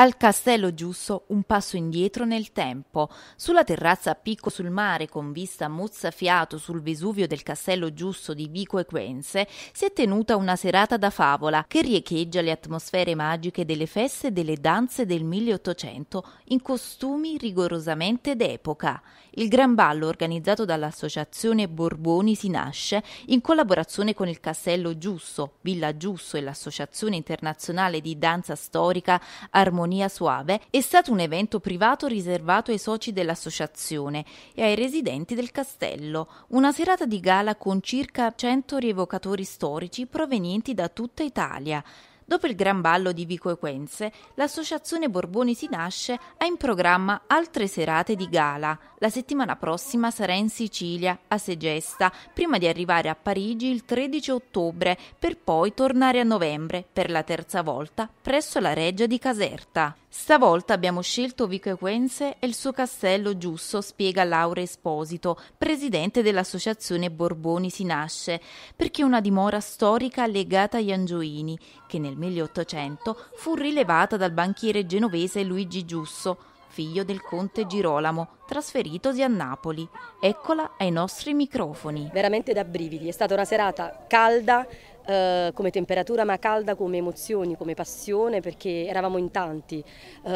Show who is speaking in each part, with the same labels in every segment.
Speaker 1: Al Castello giusto un passo indietro nel tempo. Sulla terrazza a picco sul mare con vista mozzafiato sul Vesuvio del Castello giusto di Vico e Quense si è tenuta una serata da favola che riecheggia le atmosfere magiche delle feste e delle danze del 1800 in costumi rigorosamente d'epoca. Il gran ballo organizzato dall'associazione Borboni si nasce in collaborazione con il Castello giusto, Villa Giusto e l'Associazione Internazionale di Danza Storica Armonia Sinfonia Suave è stato un evento privato riservato ai soci dell'associazione e ai residenti del castello, una serata di gala con circa 100 rievocatori storici provenienti da tutta Italia. Dopo il gran ballo di Vico Equense, l'associazione Borboni si nasce ha in programma altre serate di gala. La settimana prossima sarà in Sicilia, a Segesta, prima di arrivare a Parigi il 13 ottobre, per poi tornare a novembre, per la terza volta, presso la Reggia di Caserta. Stavolta abbiamo scelto Vico Equense e il suo castello giusto, spiega Laura Esposito, presidente dell'associazione Borboni si nasce, perché è una dimora storica legata agli Angioini, che nel 1800 fu rilevata dal banchiere genovese Luigi Giusso, figlio del conte Girolamo, trasferitosi a Napoli. Eccola ai
Speaker 2: nostri microfoni. Veramente da brividi, è stata una serata calda, eh, come temperatura ma calda come emozioni, come passione perché eravamo in tanti, eh,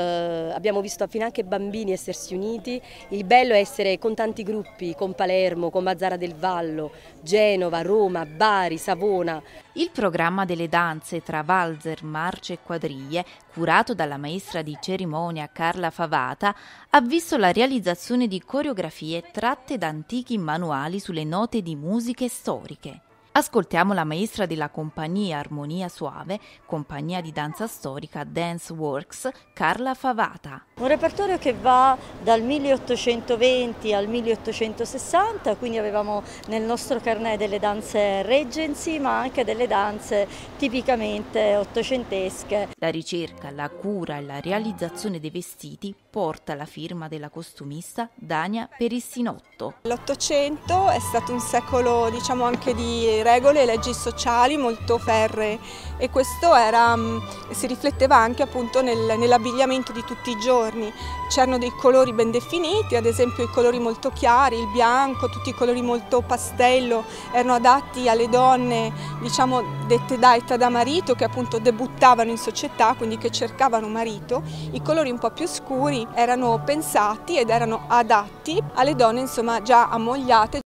Speaker 2: abbiamo visto anche bambini essersi uniti, il bello è essere con tanti gruppi, con Palermo, con Mazzara del Vallo, Genova, Roma, Bari, Savona. Il programma delle danze tra valzer, marce e quadriglie,
Speaker 1: curato dalla maestra di cerimonia Carla Favata, ha visto la realizzazione di coreografie tratte da antichi manuali sulle note di musiche storiche. Ascoltiamo la maestra della compagnia Armonia Suave, compagnia di danza storica Dance Works,
Speaker 2: Carla Favata. Un repertorio che va dal 1820 al 1860, quindi avevamo nel nostro carnet delle danze regency ma anche delle danze tipicamente ottocentesche. La ricerca,
Speaker 1: la cura e la realizzazione dei vestiti porta la firma della costumista Dania
Speaker 3: Perissinotto. Stato. L'Ottocento è stato un secolo diciamo, anche di regole e leggi sociali molto ferree e questo era, mm, si rifletteva anche appunto nel, nell'abbigliamento di tutti i giorni. C'erano dei colori ben definiti, ad esempio i colori molto chiari, il bianco, tutti i colori molto pastello, erano adatti alle donne diciamo, dette da età da marito che appunto debuttavano in società, quindi che cercavano marito. I colori un po' più scuri erano pensati ed erano adatti alle donne insomma già ammogliate